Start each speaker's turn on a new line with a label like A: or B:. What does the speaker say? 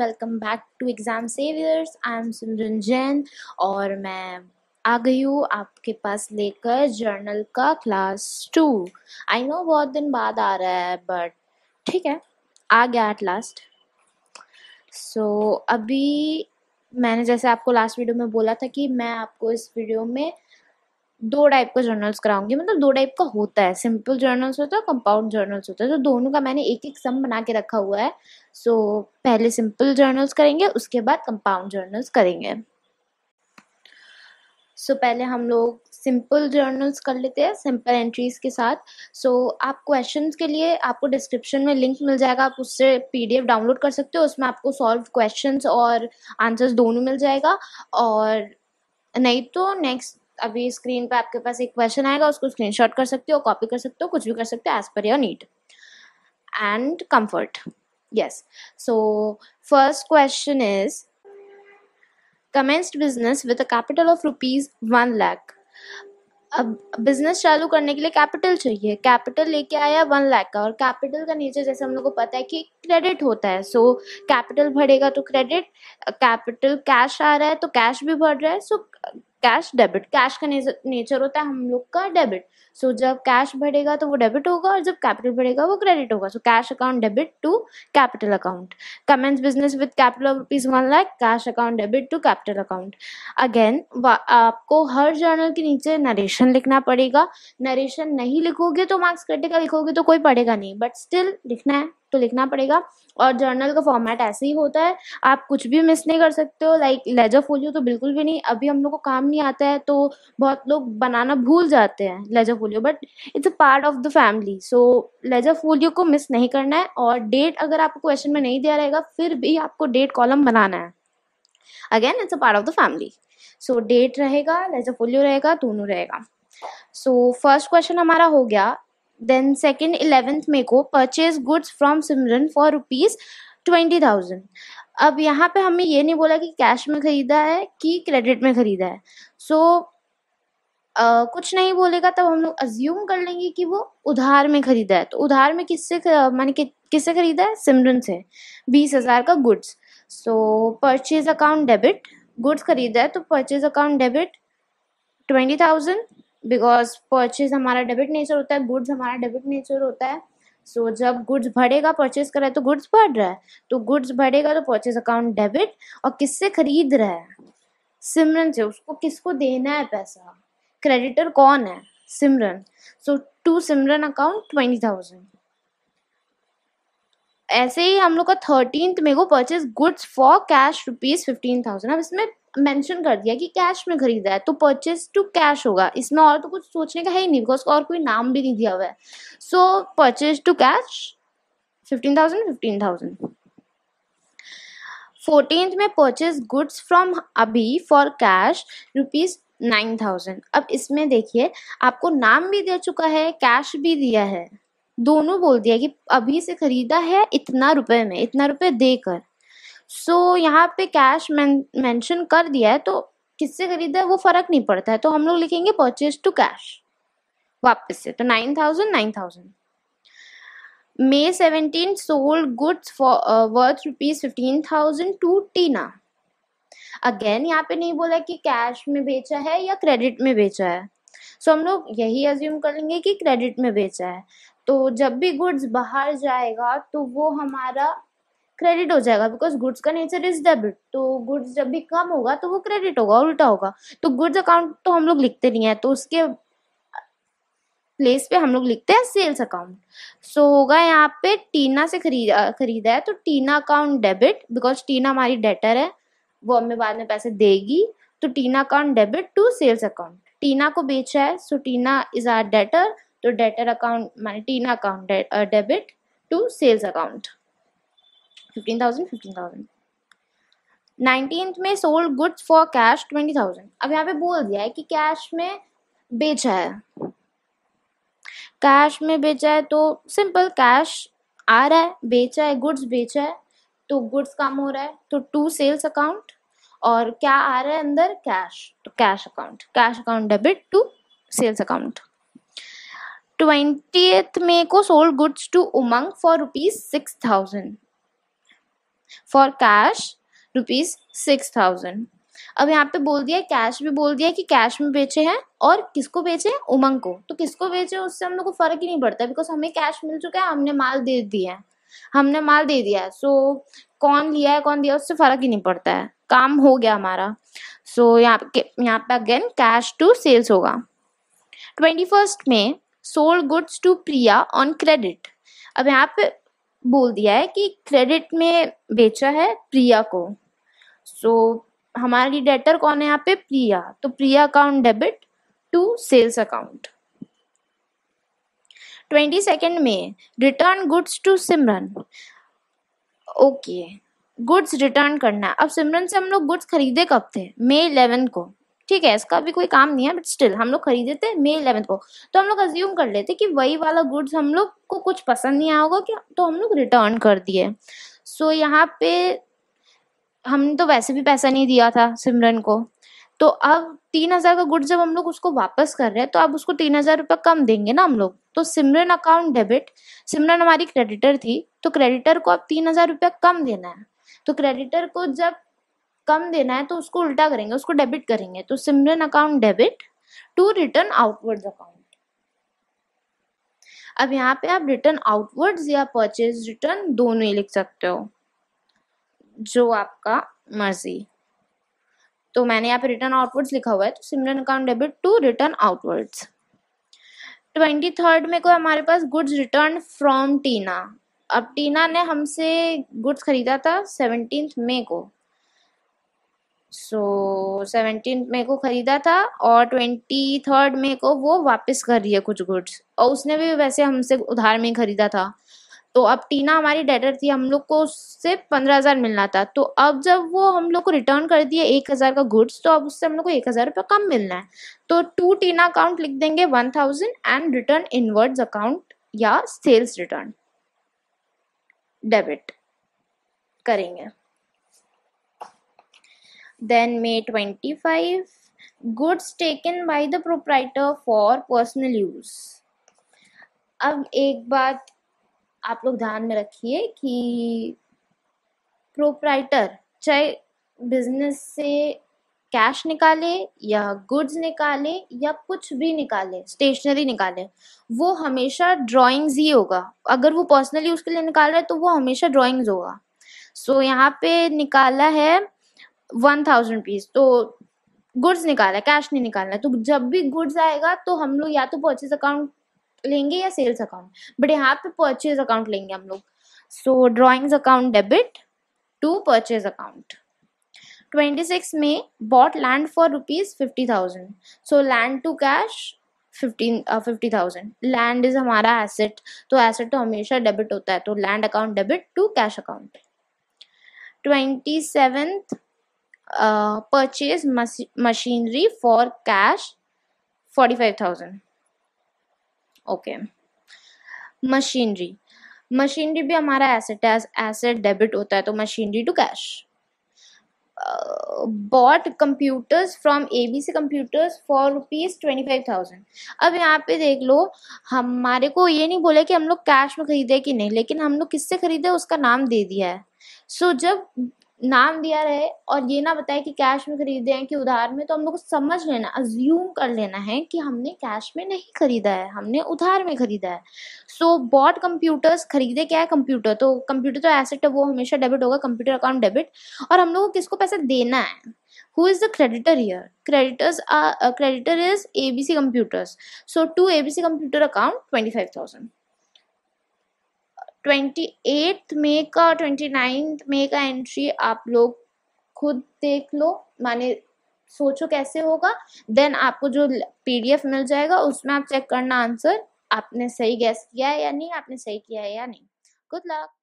A: Welcome back to exam saviours I am Sundaran Jain और मैं आ गई हूँ आपके पास लेकर जर्नल का क्लास टू आई नो बहुत दिन बाद आ रहा है बट ठीक है आ गया एट लास्ट सो अभी मैंने जैसे आपको लास्ट वीडियो में बोला था कि मैं आपको इस वीडियो में दो टाइप का जर्नल्स कराऊंगी मतलब दो टाइप का होता है सिंपल जर्नल्स होता है कंपाउंड जर्नल्स होता है तो दोनों का मैंने एक एक सम बना के रखा हुआ है सो so, पहले सिंपल जर्नल्स करेंगे उसके बाद कंपाउंड जर्नल्स करेंगे सो so, पहले हम लोग सिंपल जर्नल्स कर लेते हैं सिंपल एंट्रीज के साथ सो so, आप क्वेश्चन के लिए आपको डिस्क्रिप्शन में लिंक मिल जाएगा आप उससे पीडीएफ डाउनलोड कर सकते हो उसमें आपको सॉल्व क्वेश्चंस और आंसर्स दोनों मिल जाएगा और नहीं तो नेक्स्ट अभी स्क्रीन पे आपके पास एक क्वेश्चन आएगा उसको स्क्रीनशॉट कर सकते हो कॉपी कर सकते हो कुछ भी कर सकते हो as per your need and comfort yes so first question is commenced business with a capital of rupees 1 अब बिजनेस चालू करने के लिए कैपिटल चाहिए कैपिटल लेके आया वन लाख का और कैपिटल का नीचे जैसे हम लोग को पता है कि क्रेडिट होता है सो कैपिटल भरेगा तो क्रेडिट कैपिटल कैश आ रहा है तो कैश भी बढ़ रहा है सो कैश डेबिट कैश का नेचर होता है हम लोग का डेबिट सो so, जब कैश बढ़ेगा तो वो डेबिट होगा और जब कैपिटल बढ़ेगा वो क्रेडिट होगा so cash account debit to capital account commence business with capital is rupees one lakh cash account debit to capital account again आपको हर जर्नल के नीचे नरेशन लिखना पड़ेगा नरेशन नहीं लिखोगे तो मार्क्स कटेगा लिखोगे तो कोई पढ़ेगा नहीं बट स्टिल लिखना है तो लिखना पड़ेगा और जर्नल का फॉर्मेट ऐसे ही होता है आप कुछ भी मिस नहीं कर सकते हो लाइक लेजर फोलियो तो बिल्कुल भी नहीं अभी हम लोग को काम नहीं आता है तो बहुत लोग बनाना भूल जाते हैं ledger folio but it's a part of the family so ledger folio को मिस नहीं करना है और डेट अगर आपको क्वेश्चन में नहीं दिया रहेगा फिर भी आपको डेट कॉलम बनाना है again it's a part of the family so date रहेगा लेजर फोलियो रहेगा दोनों रहेगा सो फर्स्ट क्वेश्चन हमारा हो गया देन सेकेंड इलेवेंथ में को purchase goods from Simran for rupees twenty thousand अब यहाँ पे हमें ये नहीं बोला कि कैश में खरीदा है कि क्रेडिट में खरीदा है सो so, Uh, कुछ नहीं बोलेगा तब हम लोग अज्यूम कर लेंगे कि वो उधार में खरीदा है तो उधार में किससे मैंने कि, किससे खरीदा है सिमरन से बीस हज़ार का goods so purchase account debit goods खरीदा है तो purchase account debit twenty thousand because purchase हमारा डेबिट नेचर होता है गुड्स हमारा डेबिट नेचर होता है सो so, जब गुड्स बढ़ेगा परचेज कर रहा है तो गुड्स बढ़ रहा है तो गुड्स बढ़ेगा तो परचेज अकाउंट डेबिट और किससे खरीद रहा है सिमरन से उसको किसको देना है पैसा क्रेडिटर कौन है Simran so to Simran account twenty thousand ऐसे ही हम लोग का थर्टीन में को purchase goods for cash rupees fifteen thousand अब इसमें मेंशन कर दिया कि कैश में खरीदा है तो परचेज टू कैश होगा इसमें और तो कुछ सोचने का है ही नहीं बिकॉज और कोई नाम भी नहीं दिया हुआ है so purchase to cash fifteen thousand fifteen thousand fourteen में परचेज गुड्स फ्रॉम अभी for cash rupees nine thousand अब इसमें देखिए आपको नाम भी दे चुका है कैश भी दिया है दोनों बोल दिया कि अभी से खरीदा है इतना रुपए में इतना रुपए देकर सो so, यहाँ पे कैश मेंशन कर दिया है तो किससे खरीदा है वो फर्क नहीं पड़ता है तो हम लोग लिखेंगे परचेज टू कैश वापस से तो nine thousand nine thousand May seventeen sold goods for uh, worth rupees 15,000 to Tina. Again यहाँ पे नहीं बोला कि कैश में बेचा है या क्रेडिट में बेचा है सो so, हम लोग यही अज्यूम कर लेंगे कि क्रेडिट में बेचा है तो जब भी गुड्स बाहर जाएगा तो वो हमारा क्रेडिट हो जाएगा बिकॉज गुड्स का नेचर इज डेबिट तो गुड्स जब भी कम होगा तो वो क्रेडिट होगा उल्टा होगा तो गुड्स अकाउंट तो हम लोग लिखते नहीं है तो उसके प्लेस पे हम लोग लिखते हैं सेल्स अकाउंट सो होगा यहाँ पे टीना से खरीदा खरीदा है तो Tina account debit because Tina हमारी डेटर है वो हमें बाद में पैसे देगी तो Tina account debit to sales account Tina को बेचा है so Tina is our debtor तो डेटर अकाउंट माने Tina account debit to sales account fifteen nineteen में sold goods for cash twenty thousand अब यहाँ पे बोल दिया है कि कैश में बेचा है कैश में बेचा है तो सिंपल कैश आ रहा है बेचा है गुड्स बेचा है तो गुड्स काम हो रहा है तो टू सेल्स अकाउंट और क्या आ रहा है अंदर कैश तो cash account cash account debit to sales account twenty May को sold goods to Umang for rupees six thousand for cash rupees six thousand अब यहाँ पे बोल दिया कैश भी बोल दिया कि कैश में बेचे हैं और किसको बेचे हैं उमंग को तो किसको बेचे उससे हम लोग को फर्क ही नहीं पड़ता बिकॉज हमें कैश मिल चुका है हमने माल दे दिया है हमने माल दे दिया है सो कौन लिया है कौन दिया उससे फर्क ही नहीं पड़ता है काम हो गया हमारा सो यहाँ यहाँ पे अगेन कैश टू सेल्स होगा ट्वेंटी फर्स्ट में sold goods to Priya on credit अब यहाँ पे बोल दिया है कि क्रेडिट में बेचा है प्रिया को सो so, हमारी डेटर कौन है यहाँ पे प्रिया तो Priya account debit to sales account twenty second में return goods to Simran okay goods return करना अब सिमरन से हम लोग गुड्स खरीदे कब थे मे इलेवन को ठीक है इसका भी कोई काम नहीं है बट स्टिल हम लोग खरीदे थे मे इलेवेंथ को तो हम लोग अज्यूम कर लेते कि वही वाला गुड्स हम लोग को कुछ पसंद नहीं आया होगा क्या तो हम लोग रिटर्न कर दिए सो so, यहाँ पे हमने तो वैसे भी पैसा नहीं दिया था सिमरन को तो अब तीन हजार का गुड जब हम लोग उसको वापस कर रहे हैं तो अब उसको तीन हजार रुपये कम देंगे ना हम लोग तो सिमरन अकाउंट डेबिट सिमरन हमारी क्रेडिटर थी तो क्रेडिटर को अब तीन हजार रुपया कम देना है तो क्रेडिटर को जब कम देना है तो उसको उल्टा करेंगे उसको डेबिट करेंगे तो Simran account debit to return outward account अब यहाँ पे आप रिटर्न आउटवर्ड्स या परचेज रिटर्न दोनों ही लिख सकते हो जो आपका मर्जी तो मैंने यहाँ पे रिटर्न आउटवर्ड्स लिखा हुआ है तो Simran account debit to return outwards twenty third में कोई हमारे पास गुड्स रिटर्न फ्रॉम टीना अब टीना ने हमसे गुड्स खरीदा था सेवनटीन मे को सो सेवनटीन मे को ख़रीदा था और ट्वेंटी थर्ड मे को वो वापस कर रही है कुछ गुड्स और उसने भी वैसे हमसे उधार में ख़रीदा था तो अब टीना हमारी डेटर थी हम लोग को उससे पंद्रह हज़ार मिलना था तो अब जब वो हम लोग को रिटर्न कर दिए एक हज़ार का गुड्स तो अब उससे हम लोग को एक हज़ार रुपये कम मिलना है तो टू टीना अकाउंट लिख देंगे one thousand and return inwards account या सेल्स रिटर्न डेबिट करेंगे Then May 25, goods taken by the proprietor for personal use. अब एक बात आप लोग ध्यान में रखिए कि प्रोप्राइटर चाहे बिजनेस से कैश निकाले या गुड्स निकाले या कुछ भी निकाले स्टेशनरी निकाले वो हमेशा ड्राइंग्स ही होगा अगर वो पर्सनली उसके लिए निकाल रहा है तो वो हमेशा ड्राइंग्स होगा सो so, यहाँ पे निकाला है वन थाउजेंड पीस तो गुड्स निकाला कैश नहीं निकालना तो जब भी गुड्स आएगा तो हम लोग या तो परचेज अकाउंट लेंगे या सेल्स अकाउंट बट यहाँ पे परचेज अकाउंट लेंगे हम लोग so drawings account debit to purchase account twenty six में bought land for rupees 50000 so land to cash 15 uh, 50000 land is हमारा एसेट तो एसेट तो हमेशा डेबिट होता है तो land account debit to cash account twenty seventh purchase machinery for cash 45000 okay machinery machinery भी हमारा एसेट है एसेट डेबिट होता है तो machinery to cash bought computers from A B C computers for rupees twenty five thousand अब यहाँ पे देख लो हमारे को ये नहीं बोला कि हम लोग कैश में खरीदे कि नहीं लेकिन हम लोग किससे खरीदे उसका नाम दे दिया है सो so, जब नाम दिया रहे और ये ना बताए कि कैश में खरीदे हैं कि उधार में तो हम लोग को समझ लेना अज्यूम कर लेना है कि हमने कैश में नहीं खरीदा है हमने उधार में खरीदा है सो बॉट कंप्यूटर्स खरीदे क्या है कंप्यूटर तो कंप्यूटर तो एसेट है वो हमेशा डेबिट होगा कंप्यूटर अकाउंट डेबिट और हम लोग को किसको पैसा देना है who is here creditors creditor is A B C computers so to A B C computer account twenty five thousand twenty eighth May का ट्वेंटी नाइन्थ मे का एंट्री आप लोग खुद देख लो माने सोचो कैसे होगा देन आपको जो पीडीएफ मिल जाएगा उसमें आप चेक करना आंसर आपने सही गैस किया है या नहीं आपने सही किया है या नहीं गुड लक